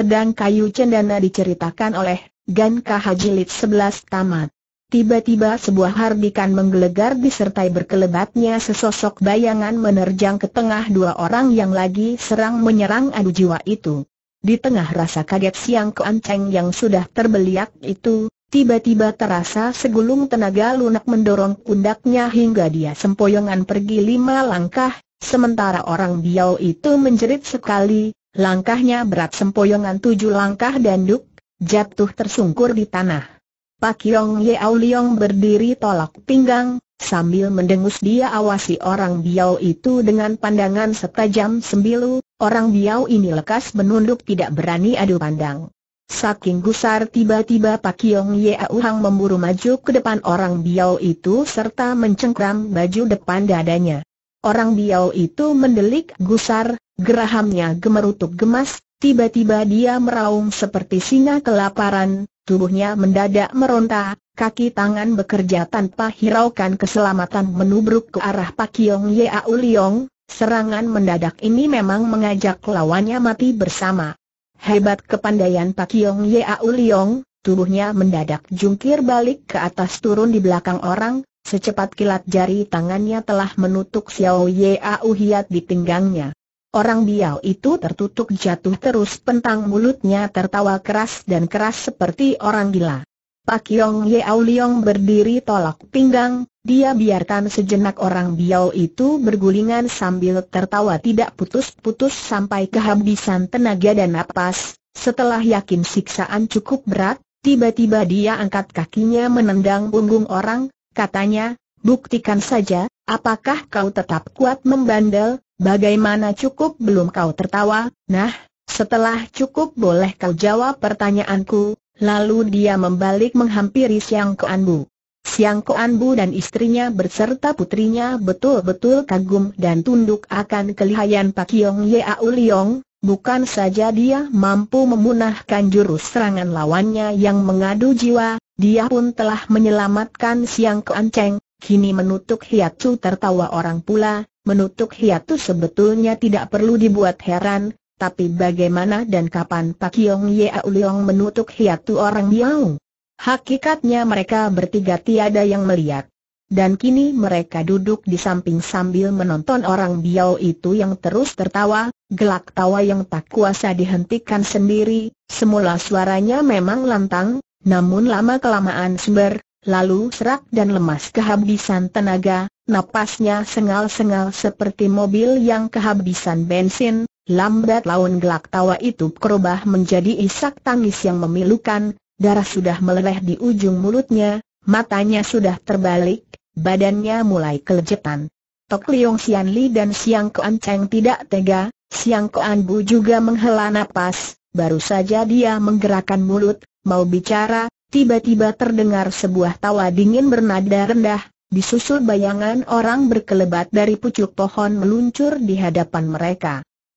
Pedang kayu cendana diceritakan oleh Gan Kahajilid 11 tamat. Tiba-tiba sebuah hardikan menggelegar disertai berkelebatnya sesosok bayangan menerjang ke tengah dua orang yang lagi serang menyerang adu jiwa itu. Di tengah rasa kaget siang keanceng yang sudah terbeliak itu, tiba-tiba terasa segulung tenaga lunak mendorong pundaknya hingga dia sempoyongan pergi lima langkah, sementara orang biau itu menjerit sekali, Langkahnya berat sempoyongan tujuh langkah dan duk jatuh tersungkur di tanah. Pak Yong Au Leong berdiri tolak pinggang, Sambil mendengus dia awasi orang Biao itu dengan pandangan setajam sembilu, orang Biao ini lekas menunduk tidak berani adu pandang. Saking gusar tiba-tiba Pak Yong Au Hang memburu maju ke depan orang Biao itu serta mencengkram baju depan dadanya. Orang Biao itu mendelik gusar, gerahamnya gemerutuk gemas, tiba-tiba dia meraung seperti singa kelaparan, tubuhnya mendadak meronta, kaki tangan bekerja tanpa hiraukan keselamatan menubruk ke arah Pak Ye Au Liong, serangan mendadak ini memang mengajak lawannya mati bersama. Hebat kepandaian Pak Ye Au Liong, tubuhnya mendadak jungkir balik ke atas turun di belakang orang, Secepat kilat jari tangannya telah menutup Xiao Yeau Hiat di pinggangnya. Orang Biao itu tertutup jatuh terus pentang mulutnya tertawa keras dan keras seperti orang gila. Pak Yong Yeau Liong berdiri tolak pinggang, dia biarkan sejenak orang Biao itu bergulingan sambil tertawa tidak putus-putus sampai kehabisan tenaga dan napas. Setelah yakin siksaan cukup berat, tiba-tiba dia angkat kakinya menendang punggung orang, Katanya, buktikan saja, apakah kau tetap kuat membandel, bagaimana cukup belum kau tertawa, nah, setelah cukup boleh kau jawab pertanyaanku, lalu dia membalik menghampiri Siang Anbu. Siang Anbu dan istrinya berserta putrinya betul-betul kagum dan tunduk akan kelihayan Pak Yong Yeau Liong, Bukan saja dia mampu memunahkan jurus serangan lawannya yang mengadu jiwa, dia pun telah menyelamatkan Siang Keanceng, kini menutup hiatu tertawa orang pula, menutup hiatu sebetulnya tidak perlu dibuat heran, tapi bagaimana dan kapan Pak Yong Yau Leong menutup hiatu orang Miao? Hakikatnya mereka bertiga tiada yang melihat dan kini mereka duduk di samping sambil menonton orang biau itu yang terus tertawa, gelak tawa yang tak kuasa dihentikan sendiri, semula suaranya memang lantang, namun lama-kelamaan sumber, lalu serak dan lemas kehabisan tenaga, napasnya sengal-sengal seperti mobil yang kehabisan bensin, lambat laun gelak tawa itu berubah menjadi isak tangis yang memilukan, darah sudah meleleh di ujung mulutnya, matanya sudah terbalik, badannya mulai kelejetan. Tok Liong Sian Li dan Siang Kuan Cheng tidak tega, Siang Kuan Bu juga menghela nafas. baru saja dia menggerakkan mulut, mau bicara, tiba-tiba terdengar sebuah tawa dingin bernada rendah, disusul bayangan orang berkelebat dari pucuk pohon meluncur di hadapan mereka.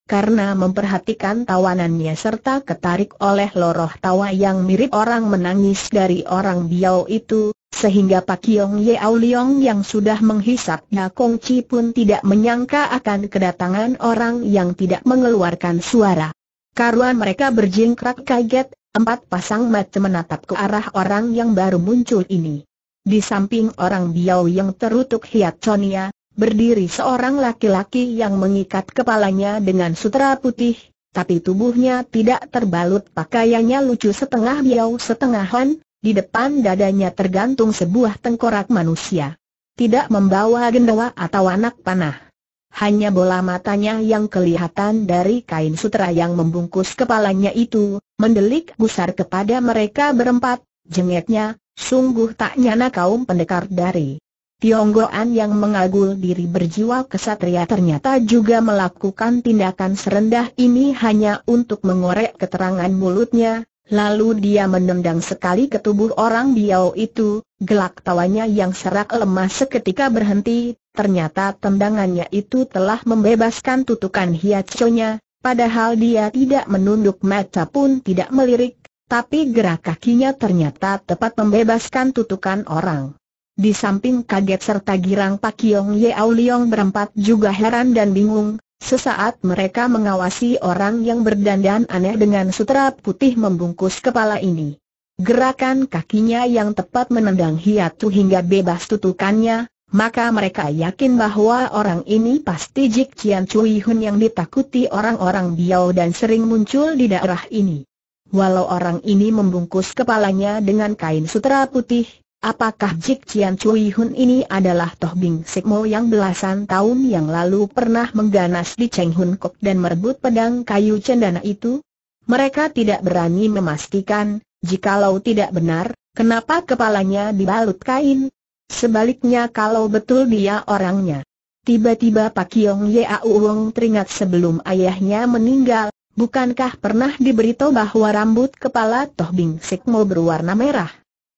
Karena memperhatikan tawanannya serta ketarik oleh loroh tawa yang mirip orang menangis dari orang biau itu, sehingga Pak Yong Yeau Liong yang sudah menghisapnya Kong Chi pun tidak menyangka akan kedatangan orang yang tidak mengeluarkan suara. Karuan mereka berjingkrak kaget, empat pasang mata menatap ke arah orang yang baru muncul ini. Di samping orang Biao yang terutuk hiat Chonia, berdiri seorang laki-laki yang mengikat kepalanya dengan sutra putih, tapi tubuhnya tidak terbalut pakaiannya lucu setengah Biao setengah han, di depan dadanya tergantung sebuah tengkorak manusia. Tidak membawa gendawa atau anak panah. Hanya bola matanya yang kelihatan dari kain sutra yang membungkus kepalanya itu, mendelik gusar kepada mereka berempat, jengeknya, sungguh tak nyana kaum pendekar dari Tionggoan yang mengagul diri berjiwa kesatria ternyata juga melakukan tindakan serendah ini hanya untuk mengorek keterangan mulutnya, Lalu dia menendang sekali ke tubuh orang Biao itu, gelak tawanya yang serak lemah seketika berhenti, ternyata tendangannya itu telah membebaskan tutukan hiaconya, padahal dia tidak menunduk mata pun tidak melirik, tapi gerak kakinya ternyata tepat membebaskan tutukan orang. Di samping kaget serta girang Pak Yong Yeau Liong berempat juga heran dan bingung, Sesaat mereka mengawasi orang yang berdandan aneh dengan sutra putih membungkus kepala ini. Gerakan kakinya yang tepat menendang hiatu hingga bebas tutukannya, maka mereka yakin bahwa orang ini pasti Jik Cian Cui Hun yang ditakuti orang-orang Biao dan sering muncul di daerah ini. Walau orang ini membungkus kepalanya dengan kain sutra putih, Apakah Jik Cian Cui Hun ini adalah Toh Bing Mo yang belasan tahun yang lalu pernah mengganas di Cheng Hun Kok dan merebut pedang kayu cendana itu? Mereka tidak berani memastikan, jikalau tidak benar, kenapa kepalanya dibalut kain? Sebaliknya kalau betul dia orangnya. Tiba-tiba Pak Kiong Yau Wong teringat sebelum ayahnya meninggal, bukankah pernah diberitahu bahwa rambut kepala Toh Bing Mo berwarna merah?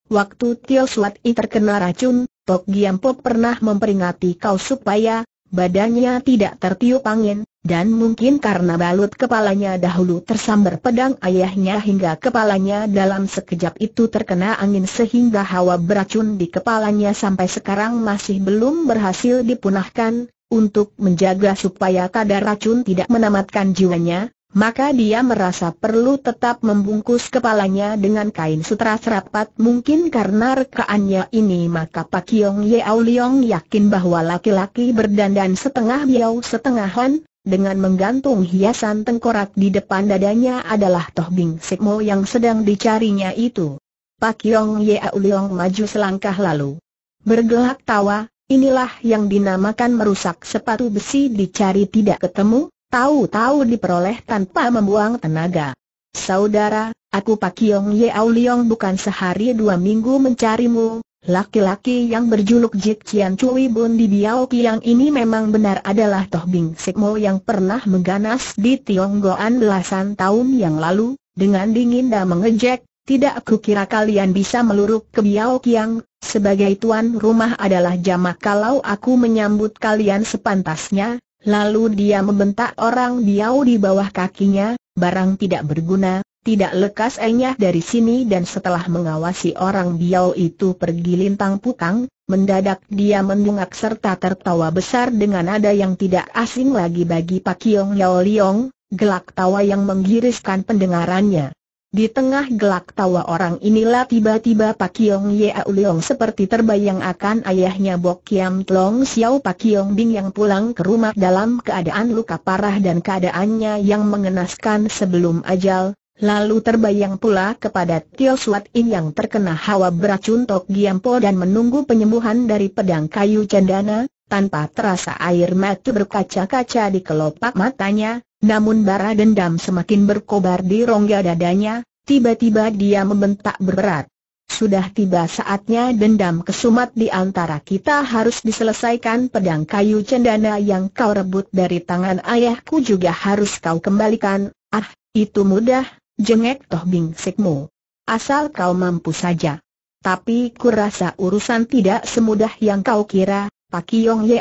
Waktu Tio Suat I terkena racun, Tok Giampok pernah memperingati kau supaya badannya tidak tertiup angin, dan mungkin karena balut kepalanya dahulu tersambar pedang ayahnya hingga kepalanya dalam sekejap itu terkena angin sehingga hawa beracun di kepalanya sampai sekarang masih belum berhasil dipunahkan, untuk menjaga supaya kadar racun tidak menamatkan jiwanya, maka dia merasa perlu tetap membungkus kepalanya dengan kain sutra serapat mungkin karena rekaannya ini maka Pak Kiong Au Leong yakin bahwa laki-laki berdandan setengah biau setengah hon, dengan menggantung hiasan tengkorak di depan dadanya adalah Toh Bing Sikmo yang sedang dicarinya itu. Pak Kiong Au Leong maju selangkah lalu. Bergelak tawa, inilah yang dinamakan merusak sepatu besi dicari tidak ketemu, Tahu-tahu diperoleh tanpa membuang tenaga. Saudara, aku Pak Yong Ye Liong bukan sehari dua minggu mencarimu, Laki-laki yang berjuluk Jit Cian Cui Bun di Biao Kiang ini memang benar adalah Toh Bing Sikmo yang pernah mengganas di Goan belasan tahun yang lalu, dengan dingin dan mengejek, tidak aku kira kalian bisa meluruk ke Biao Kiang, sebagai tuan rumah adalah jamak kalau aku menyambut kalian sepantasnya, Lalu dia membentak orang biau di bawah kakinya, barang tidak berguna, tidak lekas enyah dari sini dan setelah mengawasi orang biau itu pergi lintang pukang, mendadak dia mendungak serta tertawa besar dengan ada yang tidak asing lagi bagi Pak Kiong Yao Liong, gelak tawa yang menggiriskan pendengarannya. Di tengah gelak tawa orang inilah tiba-tiba Pak Kiong Yeo Leong seperti terbayang akan ayahnya Bok Kiam Tlong Xiao Pak Yong Bing yang pulang ke rumah dalam keadaan luka parah dan keadaannya yang mengenaskan sebelum ajal, Lalu terbayang pula kepada Tio Suat In yang terkena hawa beracun Tok Giampo dan menunggu penyembuhan dari pedang kayu cendana, tanpa terasa air mata berkaca-kaca di kelopak matanya, namun bara dendam semakin berkobar di rongga dadanya, tiba-tiba dia membentak berat. Sudah tiba saatnya dendam kesumat di antara kita harus diselesaikan pedang kayu cendana yang kau rebut dari tangan ayahku juga harus kau kembalikan, ah, itu mudah, jengek toh bingsikmu. Asal kau mampu saja. Tapi kurasa urusan tidak semudah yang kau kira, Pak Yong Ye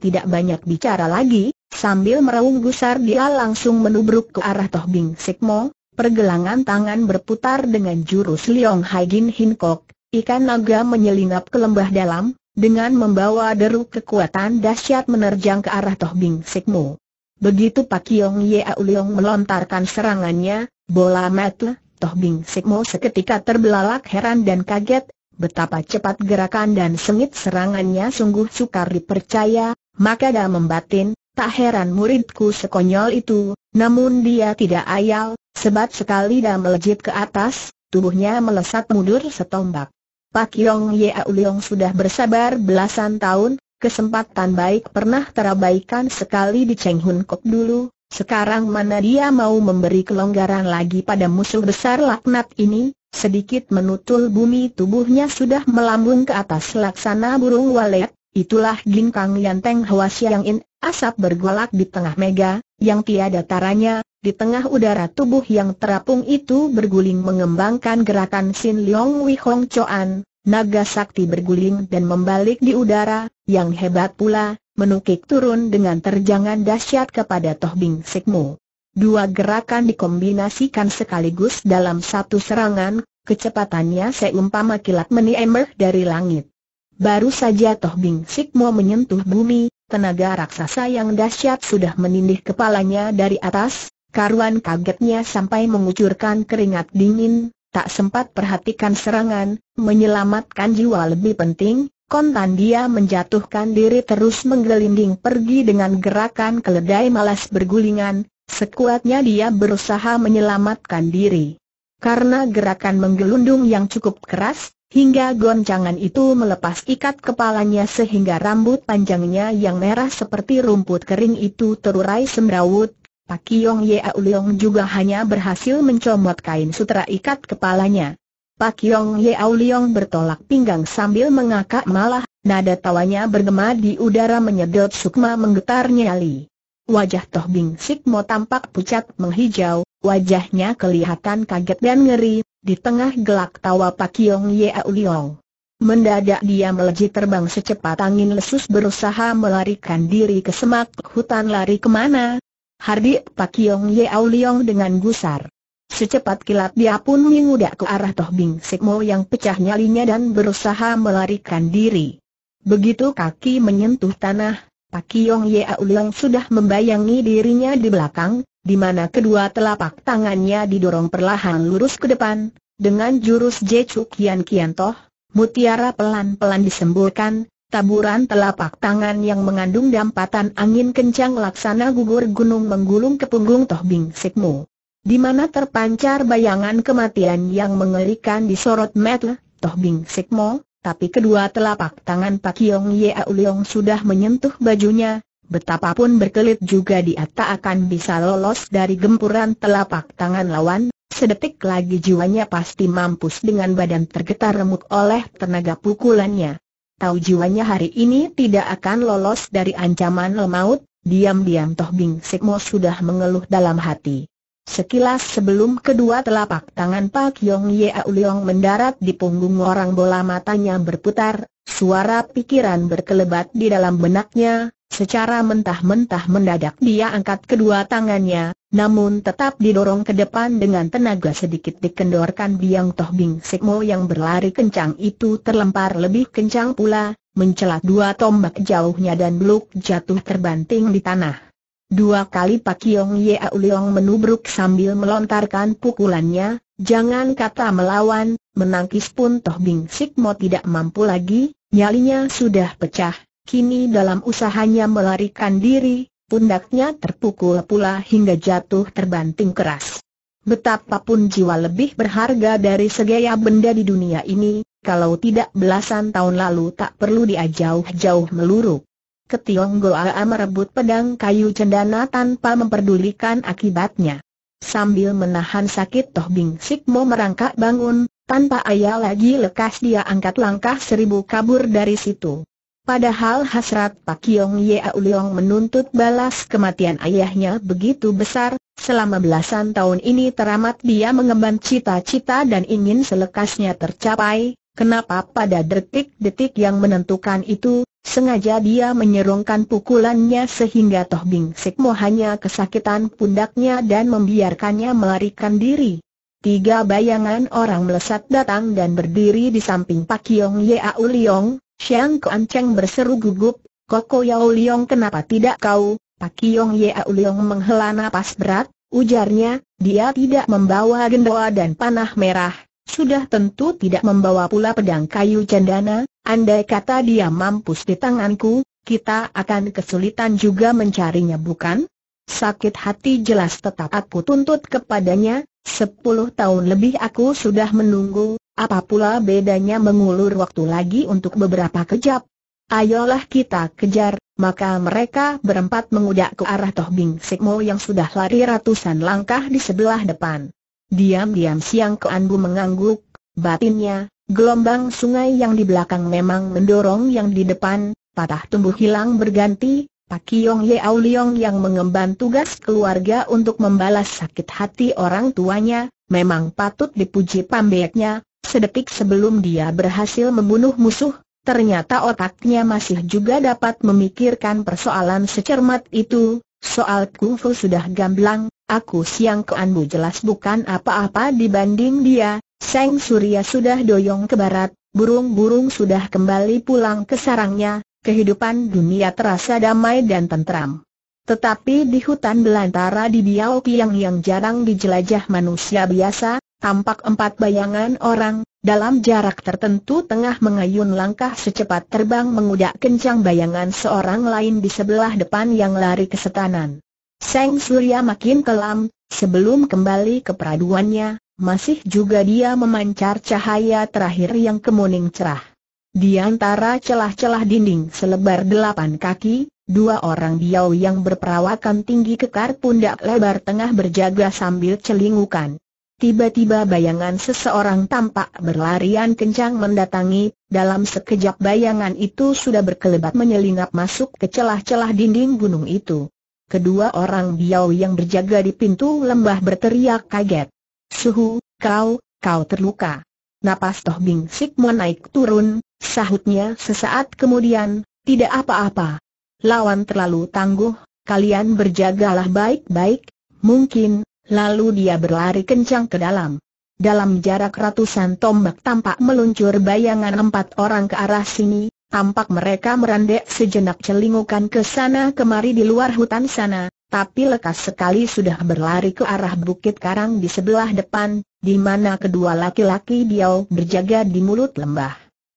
tidak banyak bicara lagi, Sambil meraung gusar dia langsung menubruk ke arah Toh Bing Sikmo, pergelangan tangan berputar dengan jurus Liong Hai Gin Hin Kok, ikan naga menyelinap ke lembah dalam, dengan membawa deru kekuatan dahsyat menerjang ke arah Toh Bing Sikmo. Begitu Pak Yong Ye Aulion melontarkan serangannya, bola metal Toh Bing Sikmo seketika terbelalak heran dan kaget, betapa cepat gerakan dan sengit serangannya sungguh sukar dipercaya, maka dia membatin, Tak heran muridku sekonyol itu, namun dia tidak ayal, sebat sekali dan melejit ke atas, tubuhnya melesat mundur setombak. Pak Yong Yea Uliong sudah bersabar belasan tahun, kesempatan baik pernah terabaikan sekali di Cheng Hun Kok dulu, sekarang mana dia mau memberi kelonggaran lagi pada musuh besar laknat ini, sedikit menutul bumi tubuhnya sudah melambung ke atas laksana burung walet, Itulah Ging Yan Teng Hwa Siang In, asap bergolak di tengah mega, yang tiada taranya, di tengah udara tubuh yang terapung itu berguling mengembangkan gerakan Sin Leong Wei Hong Choan, naga sakti berguling dan membalik di udara, yang hebat pula, menukik turun dengan terjangan dahsyat kepada Toh Bing Sikmu. Dua gerakan dikombinasikan sekaligus dalam satu serangan, kecepatannya seumpama kilat meniemer dari langit. Baru saja Toh Bing Sik mau menyentuh bumi, tenaga raksasa yang dahsyat sudah menindih kepalanya dari atas, karuan kagetnya sampai mengucurkan keringat dingin, tak sempat perhatikan serangan, menyelamatkan jiwa lebih penting, kontan dia menjatuhkan diri terus menggelinding pergi dengan gerakan keledai malas bergulingan, sekuatnya dia berusaha menyelamatkan diri. Karena gerakan menggelundung yang cukup keras, Hingga goncangan itu melepas ikat kepalanya sehingga rambut panjangnya yang merah seperti rumput kering itu terurai semrawut. Pak Yong Yea Uliong juga hanya berhasil mencomot kain sutra ikat kepalanya. Pak Yong Yea Uliong bertolak pinggang sambil mengakak malah, nada tawanya bergema di udara menyedot sukma menggetar nyali. Wajah Toh Bing Sikmo tampak pucat menghijau, wajahnya kelihatan kaget dan ngeri, di tengah gelak tawa Pak Yong Ye Liong. Mendadak dia melejit terbang secepat angin lesus berusaha melarikan diri ke semak hutan lari kemana. Hardik Pak Yong Ye Liong dengan gusar. Secepat kilat dia pun mengudak ke arah Toh Bing Sikmo yang pecah nyalinya dan berusaha melarikan diri. Begitu kaki menyentuh tanah, Pak Yong Ye Liong sudah membayangi dirinya di belakang, di mana kedua telapak tangannya didorong perlahan lurus ke depan, dengan jurus Jecu Kian Kiantoh, mutiara pelan-pelan disemburkan, taburan telapak tangan yang mengandung dampatan angin kencang laksana gugur gunung menggulung ke punggung Toh Bing Sikmu. Di mana terpancar bayangan kematian yang mengerikan di sorot mata Toh Bing Sikmo, tapi kedua telapak tangan Pak Yong Ye Aulion sudah menyentuh bajunya, Betapapun berkelit juga dia tak akan bisa lolos dari gempuran telapak tangan lawan, sedetik lagi jiwanya pasti mampus dengan badan tergetar remuk oleh tenaga pukulannya. Tahu jiwanya hari ini tidak akan lolos dari ancaman lemaut, diam-diam Toh Bing Sikmo sudah mengeluh dalam hati. Sekilas sebelum kedua telapak tangan Pak Yong Ye Auliong mendarat di punggung orang bola matanya berputar, suara pikiran berkelebat di dalam benaknya, Secara mentah-mentah mendadak dia angkat kedua tangannya, namun tetap didorong ke depan dengan tenaga sedikit dikendorkan biang toh bing sekmo yang berlari kencang itu terlempar lebih kencang pula, mencelat dua tombak jauhnya dan beluk jatuh terbanting di tanah. Dua kali Pak Yong Yea Uliong menubruk sambil melontarkan pukulannya, jangan kata melawan, menangkis pun toh bing sikmo tidak mampu lagi, nyalinya sudah pecah, Kini dalam usahanya melarikan diri, pundaknya terpukul pula hingga jatuh terbanting keras. Betapapun jiwa lebih berharga dari segaya benda di dunia ini, kalau tidak belasan tahun lalu tak perlu dia jauh-jauh meluru. Ketiong Goa merebut pedang kayu cendana tanpa memperdulikan akibatnya. Sambil menahan sakit Toh Bing Sikmo merangkak bangun, tanpa ayah lagi lekas dia angkat langkah seribu kabur dari situ. Padahal hasrat Pak Yong Yea Uliong menuntut balas kematian ayahnya begitu besar, selama belasan tahun ini teramat dia mengemban cita-cita dan ingin selekasnya tercapai, kenapa pada detik-detik yang menentukan itu, sengaja dia menyerongkan pukulannya sehingga Toh Bing Sikmo hanya kesakitan pundaknya dan membiarkannya melarikan diri. Tiga bayangan orang melesat datang dan berdiri di samping Pak Yong Yea Uliong, Xiang Kuanceng berseru gugup, Koko Yao Liong kenapa tidak kau? Pak Yong Yao Liong menghela napas berat, ujarnya, dia tidak membawa gendoa dan panah merah, sudah tentu tidak membawa pula pedang kayu cendana, andai kata dia mampus di tanganku, kita akan kesulitan juga mencarinya bukan? Sakit hati jelas tetap aku tuntut kepadanya, sepuluh tahun lebih aku sudah menunggu, apa pula bedanya mengulur waktu lagi untuk beberapa kejap? Ayolah kita kejar, maka mereka berempat mengudak ke arah Toh Bing Sikmo yang sudah lari ratusan langkah di sebelah depan. Diam-diam Siang Keanbu mengangguk, batinnya, gelombang sungai yang di belakang memang mendorong yang di depan, patah tumbuh hilang berganti, Pak Yong Au Liong yang mengemban tugas keluarga untuk membalas sakit hati orang tuanya, memang patut dipuji pambeknya, Sedetik sebelum dia berhasil membunuh musuh, ternyata otaknya masih juga dapat memikirkan persoalan secermat itu, soal kungfu sudah gamblang, aku siang ke jelas bukan apa-apa dibanding dia, Seng Surya sudah doyong ke barat, burung-burung sudah kembali pulang ke sarangnya, kehidupan dunia terasa damai dan tentram. Tetapi di hutan belantara di Biao Piang yang jarang dijelajah manusia biasa, tampak empat bayangan orang, dalam jarak tertentu tengah mengayun langkah secepat terbang mengudak kencang bayangan seorang lain di sebelah depan yang lari kesetanan. Seng Surya makin kelam, sebelum kembali ke peraduannya, masih juga dia memancar cahaya terakhir yang kemuning cerah. Di antara celah-celah dinding selebar delapan kaki, dua orang biau yang berperawakan tinggi kekar pundak lebar tengah berjaga sambil celingukan. Tiba-tiba bayangan seseorang tampak berlarian kencang mendatangi, dalam sekejap bayangan itu sudah berkelebat menyelinap masuk ke celah-celah dinding gunung itu. Kedua orang biau yang berjaga di pintu lembah berteriak kaget. Suhu, kau, kau terluka. Napas Toh Bing Sik naik turun, sahutnya sesaat kemudian, tidak apa-apa. Lawan terlalu tangguh, kalian berjagalah baik-baik, mungkin, Lalu dia berlari kencang ke dalam. Dalam jarak ratusan tombak tampak meluncur bayangan empat orang ke arah sini, tampak mereka merendek sejenak celingukan ke sana kemari di luar hutan sana, tapi lekas sekali sudah berlari ke arah bukit karang di sebelah depan, di mana kedua laki-laki Biau berjaga di mulut lembah.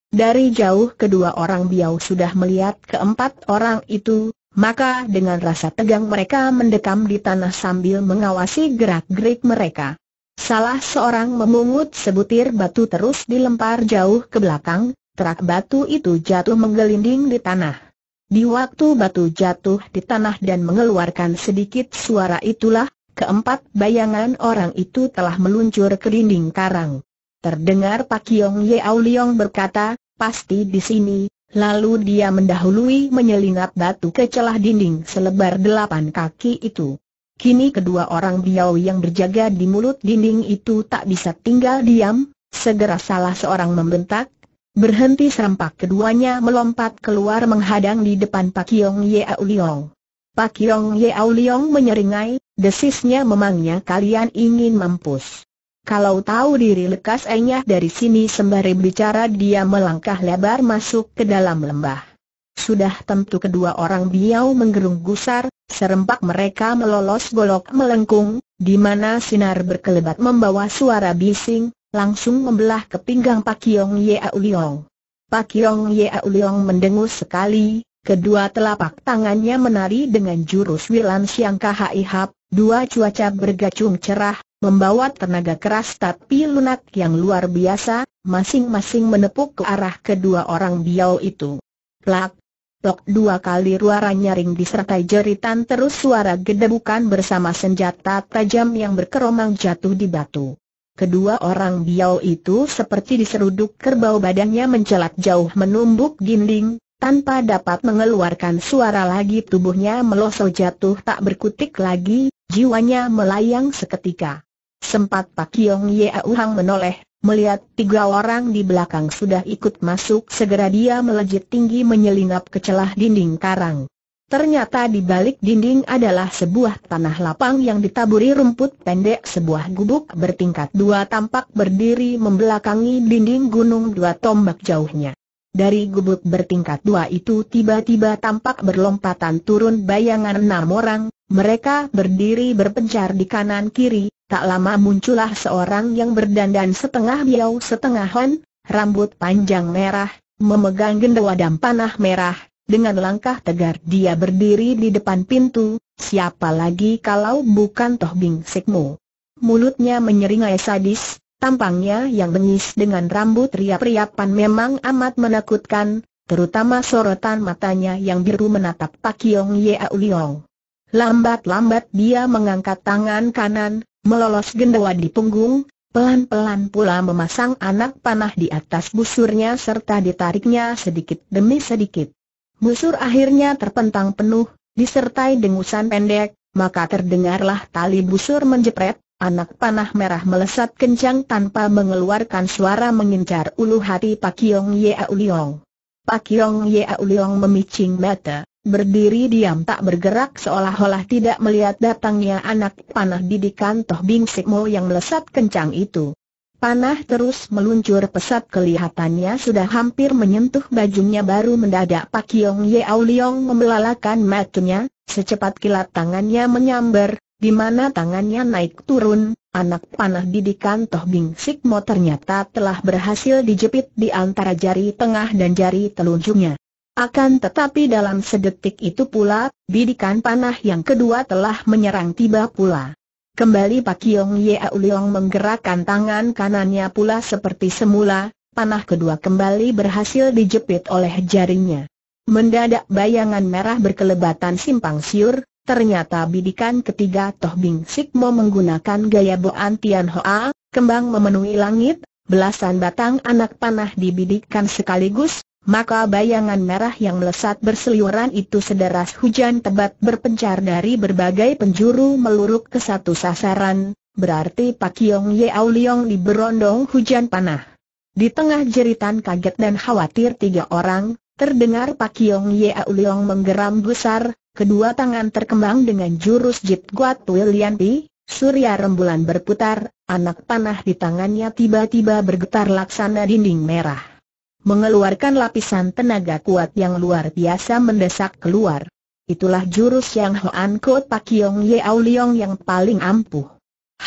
Dari jauh kedua orang Biau sudah melihat keempat orang itu, maka dengan rasa tegang mereka mendekam di tanah sambil mengawasi gerak-gerik mereka. Salah seorang memungut sebutir batu terus dilempar jauh ke belakang, terak batu itu jatuh menggelinding di tanah. Di waktu batu jatuh di tanah dan mengeluarkan sedikit suara itulah, keempat bayangan orang itu telah meluncur ke dinding karang. Terdengar Pak Yong Ye Au berkata, pasti di sini, Lalu dia mendahului menyelinap batu ke celah dinding selebar delapan kaki itu. Kini kedua orang biau yang berjaga di mulut dinding itu tak bisa tinggal diam, segera salah seorang membentak, berhenti serempak keduanya melompat keluar menghadang di depan Pak Yong Yeau Liong. Pak Yong Yeau Liong menyeringai, desisnya memangnya kalian ingin mampus. Kalau tahu diri lekas enyah dari sini sembari bicara dia melangkah lebar masuk ke dalam lembah. Sudah tentu kedua orang biau menggerung gusar, serempak mereka melolos golok melengkung, di mana sinar berkelebat membawa suara bising, langsung membelah ke pinggang Pak Yong Kiong Auliong. Pak Yong Kiong Auliong mendengus sekali, Kedua telapak tangannya menari dengan jurus Wilan Siang Kahihap, dua cuaca bergacung cerah, membawa tenaga keras tapi lunak yang luar biasa, masing-masing menepuk ke arah kedua orang biau itu. Plak, tok dua kali ruara nyaring disertai jeritan terus suara gedebukan bersama senjata tajam yang berkeromang jatuh di batu. Kedua orang biau itu seperti diseruduk kerbau badannya mencelat jauh menumbuk dinding, tanpa dapat mengeluarkan suara lagi tubuhnya meloso jatuh tak berkutik lagi, jiwanya melayang seketika. Sempat Pak Yong Yeau Hang menoleh, melihat tiga orang di belakang sudah ikut masuk segera dia melejit tinggi menyelinap ke celah dinding karang. Ternyata di balik dinding adalah sebuah tanah lapang yang ditaburi rumput pendek sebuah gubuk bertingkat dua tampak berdiri membelakangi dinding gunung dua tombak jauhnya. Dari gubuk bertingkat dua itu tiba-tiba tampak berlompatan turun bayangan enam orang, mereka berdiri berpencar di kanan kiri, tak lama muncullah seorang yang berdandan setengah biau setengah hon, rambut panjang merah, memegang gendawa dan panah merah, dengan langkah tegar dia berdiri di depan pintu, siapa lagi kalau bukan Toh Bing Sekmo. Mulutnya menyeringai sadis, Tampangnya yang bengis dengan rambut riap-riapan memang amat menakutkan, terutama sorotan matanya yang biru menatap Pak Yong Yau Liong. Lambat-lambat dia mengangkat tangan kanan, melolos gendawa di punggung, pelan-pelan pula memasang anak panah di atas busurnya serta ditariknya sedikit demi sedikit. Busur akhirnya terpentang penuh, disertai dengusan pendek, maka terdengarlah tali busur menjepret, Anak panah merah melesat kencang tanpa mengeluarkan suara mengincar ulu hati Pak Yong Yea Uliong. Pak Yong Yea Uliong memicing mata, berdiri diam tak bergerak seolah-olah tidak melihat datangnya anak panah didikan Toh Bing Sikmo yang melesat kencang itu. Panah terus meluncur pesat kelihatannya sudah hampir menyentuh bajunya baru mendadak Pak Yong Au Liong membelalakan matanya, secepat kilat tangannya menyambar, di mana tangannya naik turun, anak panah didikan Toh Bing Sikmo ternyata telah berhasil dijepit di antara jari tengah dan jari telunjuknya. Akan tetapi dalam sedetik itu pula, bidikan panah yang kedua telah menyerang tiba pula. Kembali Pak Yong Ye Leong menggerakkan tangan kanannya pula seperti semula, panah kedua kembali berhasil dijepit oleh jarinya. Mendadak bayangan merah berkelebatan simpang siur, Ternyata bidikan ketiga Toh Bing Sikmo menggunakan gaya Boan Tian Hoa, kembang memenuhi langit, belasan batang anak panah dibidikkan sekaligus, maka bayangan merah yang melesat berseliuran itu sederas hujan tebat berpencar dari berbagai penjuru meluruk ke satu sasaran, berarti Pak Yong Ye Auliong diberondong hujan panah. Di tengah jeritan kaget dan khawatir tiga orang, terdengar Pak Yong Ye Auliong menggeram gusar, kedua tangan terkembang dengan jurus Jit Guat William Pi, surya rembulan berputar, anak panah di tangannya tiba-tiba bergetar laksana dinding merah. Mengeluarkan lapisan tenaga kuat yang luar biasa mendesak keluar. Itulah jurus yang Hoan Ko Pak Yong Ye Liong yang paling ampuh.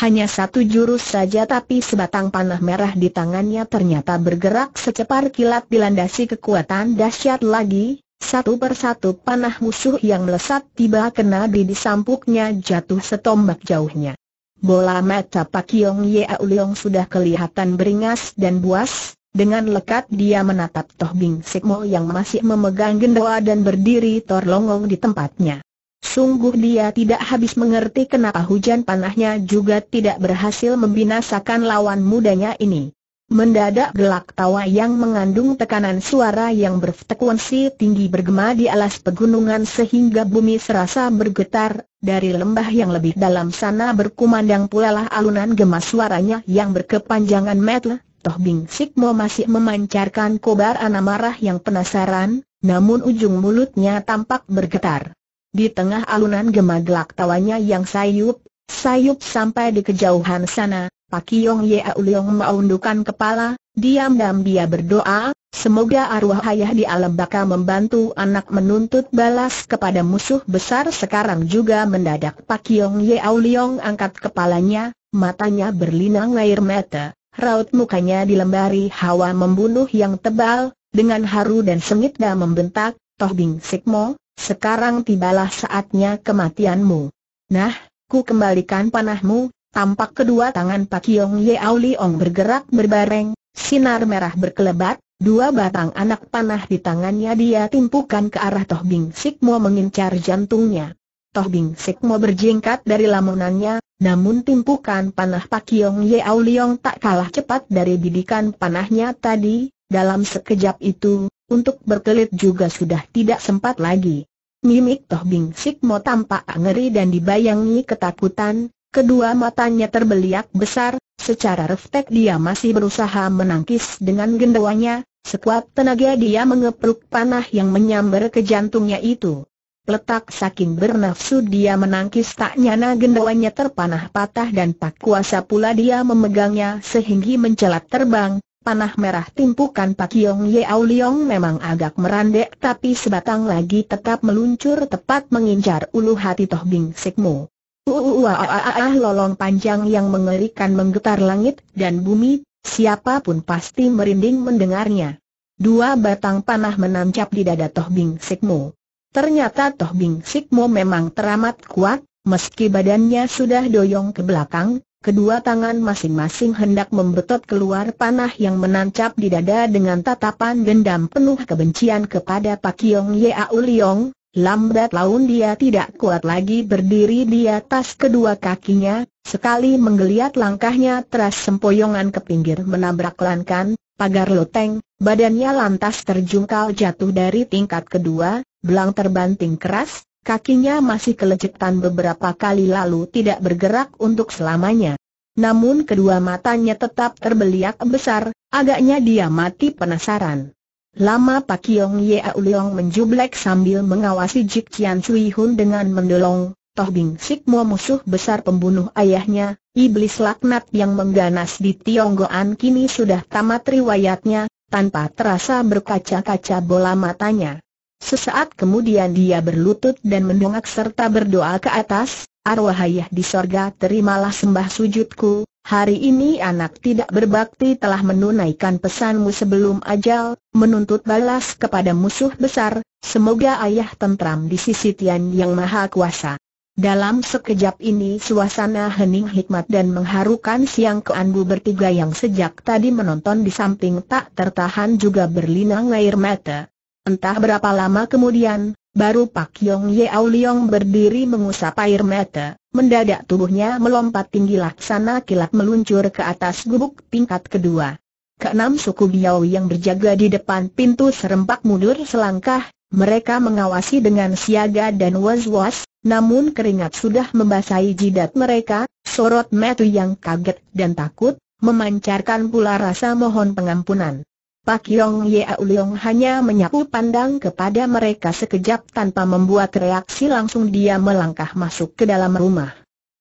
Hanya satu jurus saja tapi sebatang panah merah di tangannya ternyata bergerak secepat kilat dilandasi kekuatan dahsyat lagi, satu persatu panah musuh yang melesat tiba kena di disampuknya jatuh setombak jauhnya. Bola mata Pak Yong Yao Leong sudah kelihatan beringas dan buas, dengan lekat dia menatap Toh Bing Sikmo yang masih memegang gendoa dan berdiri torlongong di tempatnya. Sungguh dia tidak habis mengerti kenapa hujan panahnya juga tidak berhasil membinasakan lawan mudanya ini. Mendadak gelak tawa yang mengandung tekanan suara yang berfrekuensi tinggi bergema di alas pegunungan sehingga bumi serasa bergetar, dari lembah yang lebih dalam sana berkumandang pula lah alunan gemas suaranya yang berkepanjangan metal. toh Bing Sikmo masih memancarkan kobar anak marah yang penasaran, namun ujung mulutnya tampak bergetar. Di tengah alunan gemas gelak tawanya yang sayup, sayup sampai di kejauhan sana, Pak Yong Yau Leong maundukan kepala, diam-diam dia berdoa, semoga arwah ayah di alam baka membantu anak menuntut balas kepada musuh besar sekarang juga mendadak Pak Yong Ye Leong angkat kepalanya, matanya berlinang air mata, raut mukanya dilembari hawa membunuh yang tebal, dengan haru dan sengit dia membentak, Toh Bing Sikmo, sekarang tibalah saatnya kematianmu. Nah, ku kembalikan panahmu, Tampak kedua tangan Pak Yong Yeau Liong bergerak berbareng, sinar merah berkelebat, dua batang anak panah di tangannya dia timpukan ke arah Toh Bing Sikmo mengincar jantungnya. Toh Bing Sikmo berjingkat dari lamunannya, namun timpukan panah Pak Yong Yeau Liong tak kalah cepat dari bidikan panahnya tadi, dalam sekejap itu, untuk berkelit juga sudah tidak sempat lagi. Mimik Toh Bing Sikmo tampak ngeri dan dibayangi ketakutan, Kedua matanya terbeliak besar, secara refleks dia masih berusaha menangkis dengan gendawanya, sekuat tenaga dia mengepruk panah yang menyambar ke jantungnya itu. Letak saking bernafsu dia menangkis tak nyana gendawanya terpanah patah dan tak kuasa pula dia memegangnya sehingga mencelat terbang, Panah merah timpukan Pak Yong Ye Au memang agak merandek tapi sebatang lagi tetap meluncur tepat mengincar ulu hati Toh Bing Sikmu. Uuuuah lolong panjang yang mengerikan menggetar langit dan bumi, siapapun pasti merinding mendengarnya. Dua batang panah menancap di dada Toh Bing Sikmo. Ternyata Toh Bing Sikmo memang teramat kuat, meski badannya sudah doyong ke belakang, kedua tangan masing-masing hendak membetot keluar panah yang menancap di dada dengan tatapan dendam penuh kebencian kepada Pak Yong Yau Liong, Lambat laun dia tidak kuat lagi berdiri di atas kedua kakinya, sekali menggeliat langkahnya teras sempoyongan ke pinggir menabrak lankan, pagar loteng, badannya lantas terjungkal jatuh dari tingkat kedua, belang terbanting keras, kakinya masih kelejetan beberapa kali lalu tidak bergerak untuk selamanya. Namun kedua matanya tetap terbeliak besar, agaknya dia mati penasaran. Lama Pak Yong Yea Uliong menjublek sambil mengawasi Jik Cian Cui Hun dengan mendolong, Toh Bing Sik Mo musuh besar pembunuh ayahnya, iblis laknat yang mengganas di Tionggoan kini sudah tamat riwayatnya, tanpa terasa berkaca-kaca bola matanya. Sesaat kemudian dia berlutut dan mendongak serta berdoa ke atas, arwah ayah di sorga terimalah sembah sujudku, Hari ini anak tidak berbakti telah menunaikan pesanmu sebelum ajal, menuntut balas kepada musuh besar, semoga ayah tentram di sisi Tian Yang Maha Kuasa. Dalam sekejap ini suasana hening hikmat dan mengharukan siang keanbu bertiga yang sejak tadi menonton di samping tak tertahan juga berlinang air mata. Entah berapa lama kemudian, Baru Pak Yong Yeau Leong berdiri mengusap air mata, mendadak tubuhnya melompat tinggi laksana kilat meluncur ke atas gubuk tingkat kedua. Keenam suku Biau yang berjaga di depan pintu serempak mundur selangkah, mereka mengawasi dengan siaga dan was-was, namun keringat sudah membasahi jidat mereka, sorot metu yang kaget dan takut, memancarkan pula rasa mohon pengampunan. Pak Yong Yea Uliong hanya menyapu pandang kepada mereka sekejap tanpa membuat reaksi langsung dia melangkah masuk ke dalam rumah.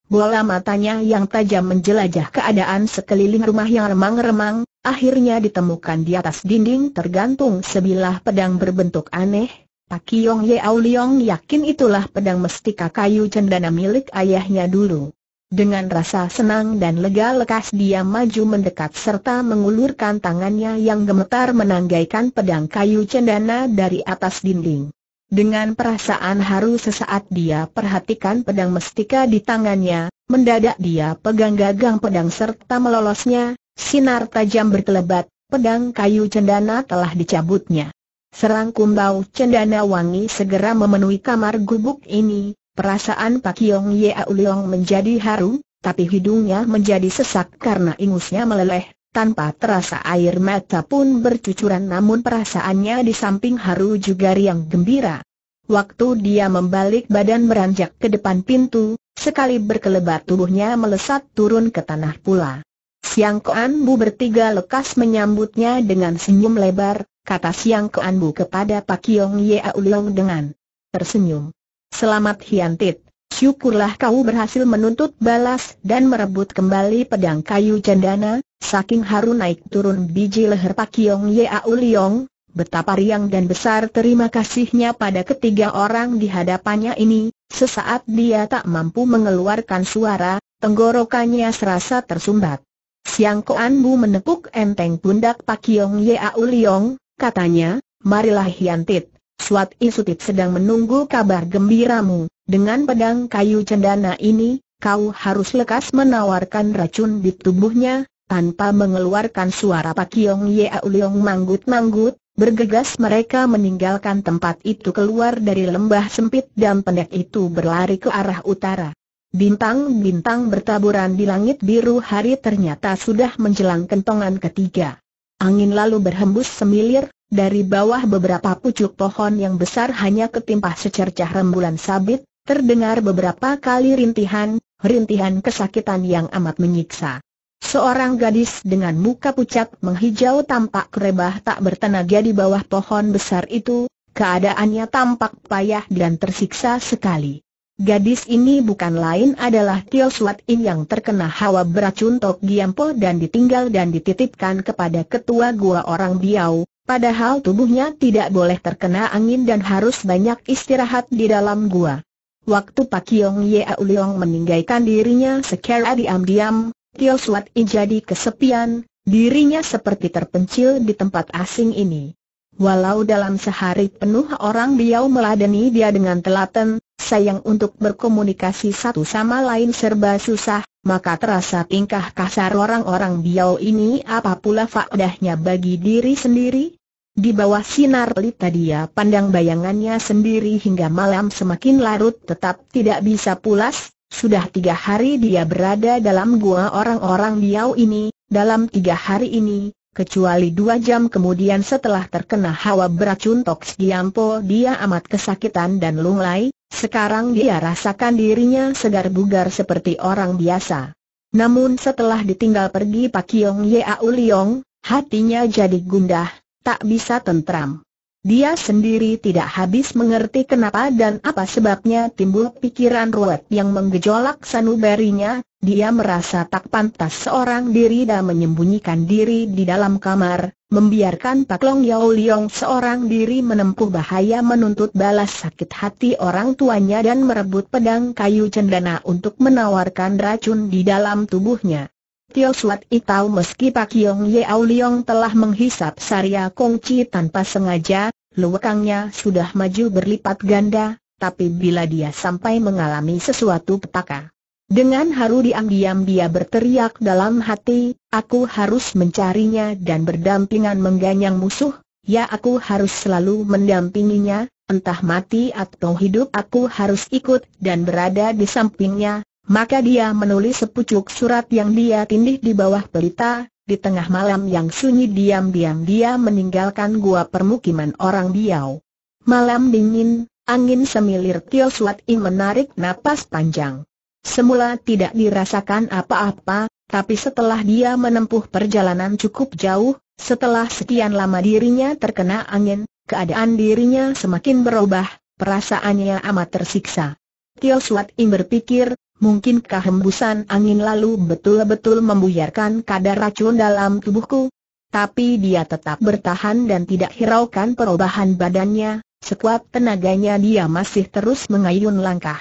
Bola matanya yang tajam menjelajah keadaan sekeliling rumah yang remang-remang, akhirnya ditemukan di atas dinding tergantung sebilah pedang berbentuk aneh. Pak Yong Yea Uliong yakin itulah pedang mestika kayu cendana milik ayahnya dulu. Dengan rasa senang dan lega lekas dia maju mendekat serta mengulurkan tangannya yang gemetar menanggaikan pedang kayu cendana dari atas dinding. Dengan perasaan haru sesaat dia perhatikan pedang mestika di tangannya, mendadak dia pegang gagang pedang serta melolosnya, sinar tajam berkelebat, pedang kayu cendana telah dicabutnya. Serang kumbau cendana wangi segera memenuhi kamar gubuk ini, Perasaan Pak Yong Ye Leong menjadi haru, tapi hidungnya menjadi sesak karena ingusnya meleleh, tanpa terasa air mata pun bercucuran namun perasaannya di samping haru juga riang gembira. Waktu dia membalik badan beranjak ke depan pintu, sekali berkelebat tubuhnya melesat turun ke tanah pula. Siang Koan Bu bertiga lekas menyambutnya dengan senyum lebar, kata Siang Koan Bu kepada Pak Yong Ye Leong dengan tersenyum. Selamat Hiantit, syukurlah kau berhasil menuntut balas dan merebut kembali pedang kayu cendana, saking haru naik turun biji leher Pak Ye Au Liong, betapa riang dan besar terima kasihnya pada ketiga orang di hadapannya ini, sesaat dia tak mampu mengeluarkan suara, tenggorokannya serasa tersumbat. Siang Koan Bu menepuk enteng pundak Pak Ye Au Liong, katanya, marilah Hiantit Aswat Isutit sedang menunggu kabar gembiramu. Dengan pedang kayu cendana ini, kau harus lekas menawarkan racun di tubuhnya, tanpa mengeluarkan suara Pak Yong Yeo Leong manggut-manggut, bergegas mereka meninggalkan tempat itu keluar dari lembah sempit dan pendek itu berlari ke arah utara. Bintang-bintang bertaburan di langit biru hari ternyata sudah menjelang kentongan ketiga. Angin lalu berhembus semilir, dari bawah beberapa pucuk pohon yang besar hanya ketimpa secercah rembulan sabit, terdengar beberapa kali rintihan, rintihan kesakitan yang amat menyiksa. Seorang gadis dengan muka pucat menghijau tampak kerebah tak bertenaga di bawah pohon besar itu, keadaannya tampak payah dan tersiksa sekali. Gadis ini bukan lain adalah Tio Suat In yang terkena hawa beracun Tok Giampo dan ditinggal dan dititipkan kepada ketua gua orang Biau, Padahal tubuhnya tidak boleh terkena angin dan harus banyak istirahat di dalam gua. Waktu Pak Yong Yea Uliong meninggalkan dirinya secara diam-diam, Tio Suat I jadi kesepian, dirinya seperti terpencil di tempat asing ini. Walau dalam sehari penuh orang Biau meladeni dia dengan telaten, sayang untuk berkomunikasi satu sama lain serba susah, maka terasa tingkah kasar orang-orang Biau ini apa pula faedahnya bagi diri sendiri? Di bawah sinar pelita dia pandang bayangannya sendiri hingga malam semakin larut tetap tidak bisa pulas, sudah tiga hari dia berada dalam gua orang-orang Biau ini, dalam tiga hari ini, kecuali dua jam kemudian setelah terkena hawa beracun Toks Giampo dia amat kesakitan dan lunglai, sekarang dia rasakan dirinya segar bugar seperti orang biasa. Namun setelah ditinggal pergi Pak Yong Yau Liong, hatinya jadi gundah, tak bisa tentram. Dia sendiri tidak habis mengerti kenapa dan apa sebabnya timbul pikiran ruwet yang menggejolak sanubarinya, dia merasa tak pantas seorang diri dan menyembunyikan diri di dalam kamar, membiarkan Pak Long Yao Liong seorang diri menempuh bahaya menuntut balas sakit hati orang tuanya dan merebut pedang kayu cendana untuk menawarkan racun di dalam tubuhnya. Tio Suat Itau meski Pak Yong Yeau Liong telah menghisap Saria Kongci tanpa sengaja, luwakangnya sudah maju berlipat ganda, tapi bila dia sampai mengalami sesuatu petaka. Dengan haru diam-diam dia berteriak dalam hati, aku harus mencarinya dan berdampingan mengganyang musuh, ya aku harus selalu mendampinginya, entah mati atau hidup aku harus ikut dan berada di sampingnya, maka dia menulis sepucuk surat yang dia tindih di bawah pelita, di tengah malam yang sunyi diam-diam dia meninggalkan gua permukiman orang Biau. Malam dingin, angin semilir Tio Suat I menarik napas panjang. Semula tidak dirasakan apa-apa, tapi setelah dia menempuh perjalanan cukup jauh, setelah sekian lama dirinya terkena angin, keadaan dirinya semakin berubah, perasaannya amat tersiksa. Tio Suat Im berpikir, Mungkinkah hembusan angin lalu betul-betul membuyarkan kadar racun dalam tubuhku? Tapi dia tetap bertahan dan tidak hiraukan perubahan badannya, sekuat tenaganya dia masih terus mengayun langkah.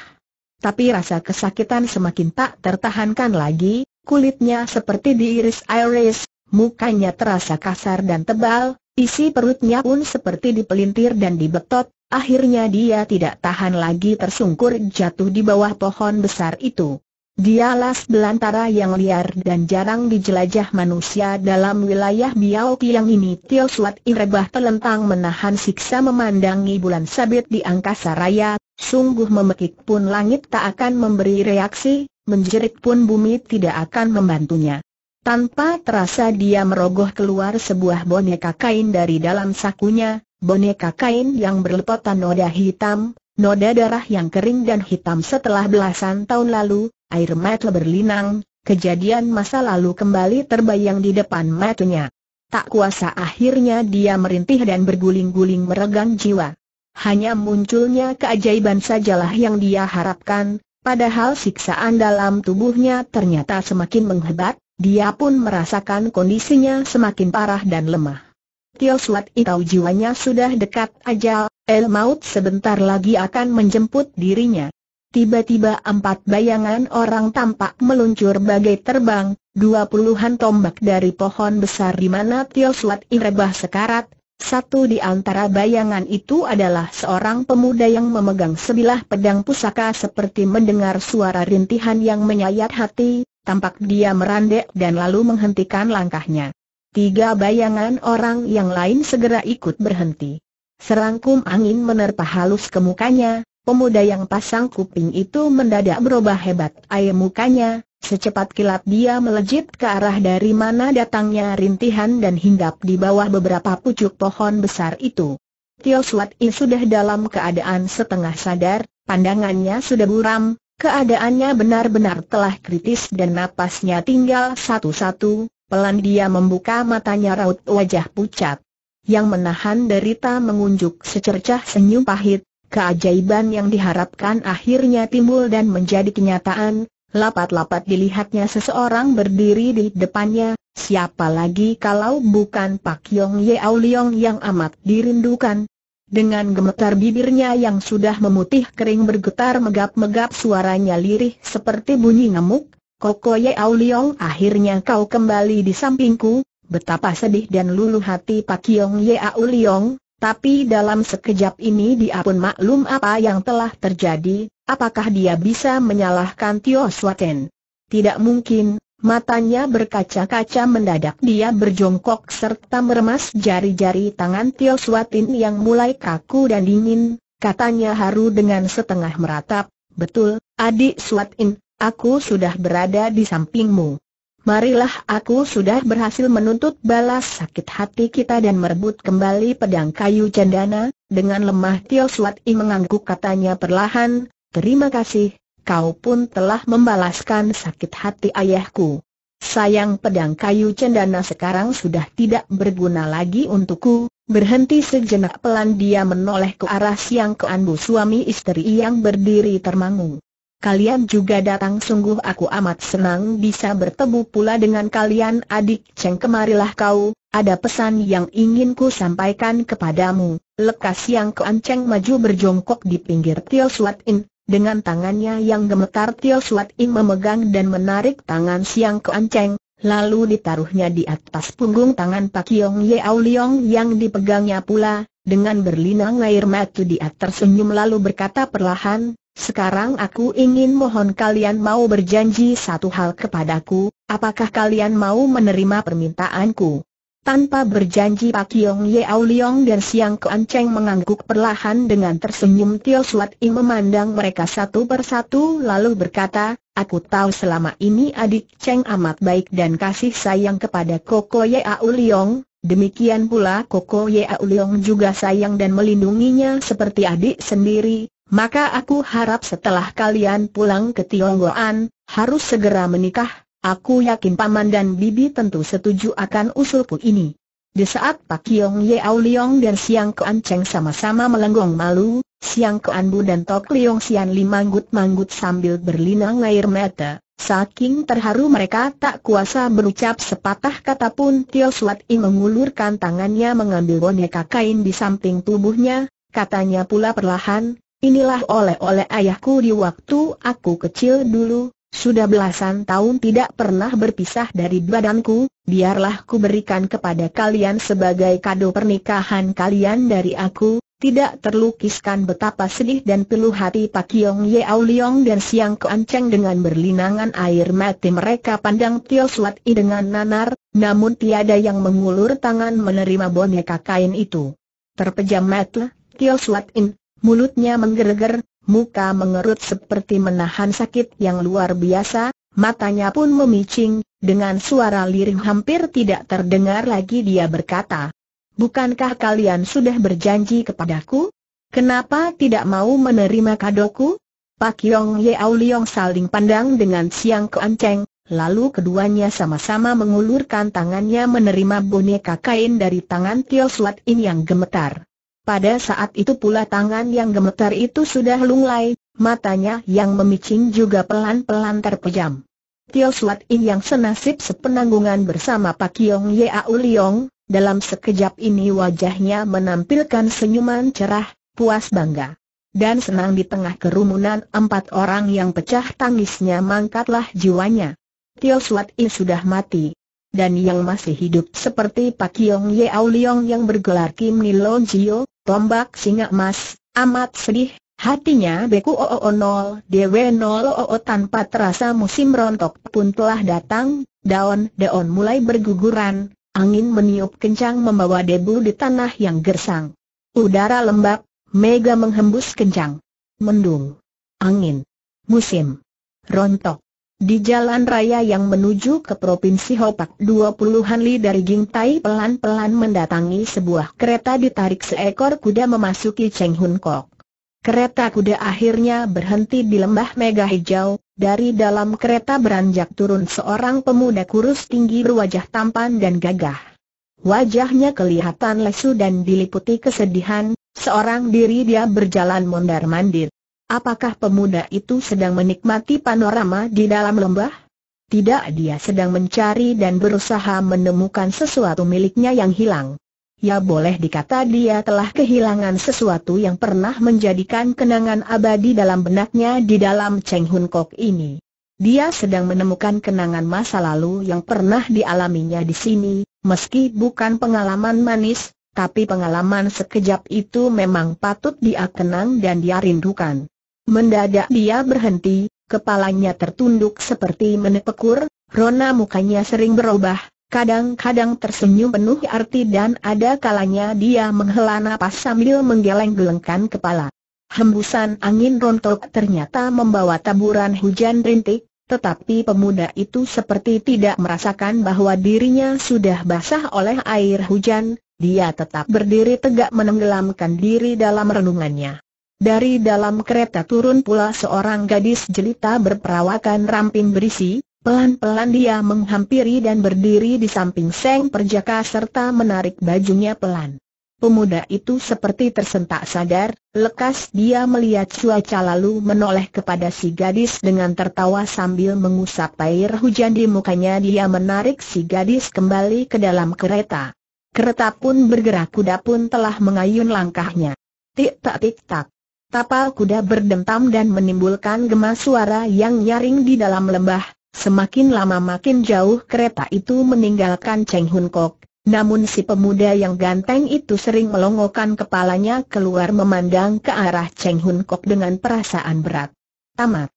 Tapi rasa kesakitan semakin tak tertahankan lagi, kulitnya seperti diiris-iris, mukanya terasa kasar dan tebal, isi perutnya pun seperti dipelintir dan dibetot, Akhirnya dia tidak tahan lagi tersungkur jatuh di bawah pohon besar itu. Dia belantara yang liar dan jarang dijelajah manusia dalam wilayah Biao Tiang ini Tio Suat Irebah telentang menahan siksa memandangi bulan sabit di angkasa raya, sungguh memekik pun langit tak akan memberi reaksi, menjerit pun bumi tidak akan membantunya. Tanpa terasa dia merogoh keluar sebuah boneka kain dari dalam sakunya, boneka kain yang berlepotan noda hitam, noda darah yang kering dan hitam setelah belasan tahun lalu, air mata berlinang, kejadian masa lalu kembali terbayang di depan matanya. Tak kuasa akhirnya dia merintih dan berguling-guling meregang jiwa. Hanya munculnya keajaiban sajalah yang dia harapkan, padahal siksaan dalam tubuhnya ternyata semakin menghebat, dia pun merasakan kondisinya semakin parah dan lemah. Tio Suat itu jiwanya sudah dekat ajal, El Maut sebentar lagi akan menjemput dirinya. Tiba-tiba empat bayangan orang tampak meluncur bagai terbang, dua puluhan tombak dari pohon besar di mana Tio Suat Irebah sekarat, satu di antara bayangan itu adalah seorang pemuda yang memegang sebilah pedang pusaka seperti mendengar suara rintihan yang menyayat hati, Tampak dia merandek dan lalu menghentikan langkahnya. Tiga bayangan orang yang lain segera ikut berhenti. Serangkum angin menerpa halus ke mukanya, pemuda yang pasang kuping itu mendadak berubah hebat air mukanya, secepat kilat dia melejit ke arah dari mana datangnya rintihan dan hinggap di bawah beberapa pucuk pohon besar itu. Tio Suat In sudah dalam keadaan setengah sadar, pandangannya sudah buram, Keadaannya benar-benar telah kritis dan napasnya tinggal satu-satu, pelan dia membuka matanya raut wajah pucat. Yang menahan derita mengunjuk secercah senyum pahit, keajaiban yang diharapkan akhirnya timbul dan menjadi kenyataan, lapat-lapat dilihatnya seseorang berdiri di depannya, siapa lagi kalau bukan Pak Yong Yeau Liong yang amat dirindukan, dengan gemetar bibirnya yang sudah memutih kering bergetar megap-megap suaranya lirih seperti bunyi ngemuk, Koko Ye Liong akhirnya kau kembali di sampingku, betapa sedih dan luluh hati Pak Kiong Ye Liong, tapi dalam sekejap ini dia pun maklum apa yang telah terjadi, apakah dia bisa menyalahkan Tio Swaten? Tidak mungkin, Matanya berkaca-kaca mendadak dia berjongkok serta meremas jari-jari tangan Tio Suatin yang mulai kaku dan dingin, katanya haru dengan setengah meratap, betul, adik Suatin, aku sudah berada di sampingmu. Marilah aku sudah berhasil menuntut balas sakit hati kita dan merebut kembali pedang kayu cendana, dengan lemah Tio Suatin mengangguk katanya perlahan, terima kasih, kau pun telah membalaskan sakit hati ayahku. Sayang pedang kayu cendana sekarang sudah tidak berguna lagi untukku, berhenti sejenak pelan dia menoleh ke arah siang keanbu suami istri yang berdiri termangu. Kalian juga datang sungguh aku amat senang bisa bertemu pula dengan kalian adik Ceng kemarilah kau, ada pesan yang ingin ku sampaikan kepadamu. Lekas yang keanceng maju berjongkok di pinggir Tio Suat In, dengan tangannya yang gemetar Tio Suat Ing memegang dan menarik tangan Siang Kuan Cheng, lalu ditaruhnya di atas punggung tangan Pak Yong Ye Au Leong yang dipegangnya pula, dengan berlinang air mata dia tersenyum lalu berkata perlahan, sekarang aku ingin mohon kalian mau berjanji satu hal kepadaku, apakah kalian mau menerima permintaanku? Tanpa berjanji Pak Yong Ye Liong dan Siang Kuan Cheng mengangguk perlahan dengan tersenyum Tio Suat I memandang mereka satu persatu lalu berkata, Aku tahu selama ini adik Cheng amat baik dan kasih sayang kepada Koko Ye Liong, demikian pula Koko Ye Liong juga sayang dan melindunginya seperti adik sendiri, maka aku harap setelah kalian pulang ke Tionggoan, harus segera menikah, Aku yakin Paman dan Bibi tentu setuju akan usulku ini. Di saat Pak Yong Yeau Liong dan Siang Kuan Cheng sama-sama melenggong malu, Siang Kuan Bu dan Tok Liong Sian Li manggut-manggut sambil berlinang air mata. Saking terharu mereka tak kuasa berucap sepatah kata pun Tio Suat I mengulurkan tangannya mengambil boneka kain di samping tubuhnya, katanya pula perlahan, inilah oleh-oleh ayahku di waktu aku kecil dulu, sudah belasan tahun tidak pernah berpisah dari badanku, biarlah ku berikan kepada kalian sebagai kado pernikahan kalian dari aku, tidak terlukiskan betapa sedih dan peluh hati Pak Yong Ye Leong dan Siang Keanceng dengan berlinangan air mati mereka pandang Tio Suat I dengan nanar, namun tiada yang mengulur tangan menerima boneka kain itu. Terpejam mata, Tio Suat In, mulutnya menggerger, muka mengerut seperti menahan sakit yang luar biasa, matanya pun memicing, dengan suara lirih hampir tidak terdengar lagi dia berkata, Bukankah kalian sudah berjanji kepadaku? Kenapa tidak mau menerima kadoku? Pak Yong Yeau Liong saling pandang dengan Siang Keanceng, lalu keduanya sama-sama mengulurkan tangannya menerima boneka kain dari tangan Tio Suat In yang gemetar. Pada saat itu pula tangan yang gemetar itu sudah lunglai, matanya yang memicing juga pelan-pelan terpejam. Tio Suat In yang senasib sepenanggungan bersama Pak Yong Au Liong, dalam sekejap ini wajahnya menampilkan senyuman cerah, puas bangga. Dan senang di tengah kerumunan empat orang yang pecah tangisnya mangkatlah jiwanya. Tio Suat In sudah mati. Dan yang masih hidup seperti Pak Yong Au Liong yang bergelar Kim Nilon Jio, Tombak singa emas, amat sedih, hatinya Beku oo nol, DW0 OO tanpa terasa musim rontok pun telah datang, daun-daun mulai berguguran, angin meniup kencang membawa debu di tanah yang gersang. Udara lembab, mega menghembus kencang. Mendung. Angin. Musim. Rontok. Di jalan raya yang menuju ke Provinsi Hopak 20-an li dari Gingtai pelan-pelan mendatangi sebuah kereta ditarik seekor kuda memasuki Cheng Hun Kok. Kereta kuda akhirnya berhenti di lembah mega hijau, dari dalam kereta beranjak turun seorang pemuda kurus tinggi berwajah tampan dan gagah. Wajahnya kelihatan lesu dan diliputi kesedihan, seorang diri dia berjalan mondar-mandir. Apakah pemuda itu sedang menikmati panorama di dalam lembah? Tidak dia sedang mencari dan berusaha menemukan sesuatu miliknya yang hilang. Ya boleh dikata dia telah kehilangan sesuatu yang pernah menjadikan kenangan abadi dalam benaknya di dalam Cheng Hun Kok ini. Dia sedang menemukan kenangan masa lalu yang pernah dialaminya di sini, meski bukan pengalaman manis, tapi pengalaman sekejap itu memang patut dia kenang dan dia rindukan. Mendadak dia berhenti, kepalanya tertunduk seperti menepekur, rona mukanya sering berubah, Kadang-kadang tersenyum penuh arti dan ada kalanya dia menghela napas sambil menggeleng-gelengkan kepala. Hembusan angin rontok ternyata membawa taburan hujan rintik, tetapi pemuda itu seperti tidak merasakan bahwa dirinya sudah basah oleh air hujan, dia tetap berdiri tegak menenggelamkan diri dalam renungannya. Dari dalam kereta turun pula seorang gadis jelita berperawakan ramping berisi, pelan-pelan dia menghampiri dan berdiri di samping Seng Perjaka serta menarik bajunya pelan. Pemuda itu seperti tersentak sadar, lekas dia melihat cuaca lalu menoleh kepada si gadis dengan tertawa sambil mengusap air hujan di mukanya dia menarik si gadis kembali ke dalam kereta. Kereta pun bergerak kuda pun telah mengayun langkahnya. Tik tak tik tak. Tapal kuda berdentam dan menimbulkan gema suara yang nyaring di dalam lembah. Semakin lama makin jauh kereta itu meninggalkan Cheng Hun Kok. Namun si pemuda yang ganteng itu sering melongokkan kepalanya keluar memandang ke arah Cheng Hun Kok dengan perasaan berat. Tamat.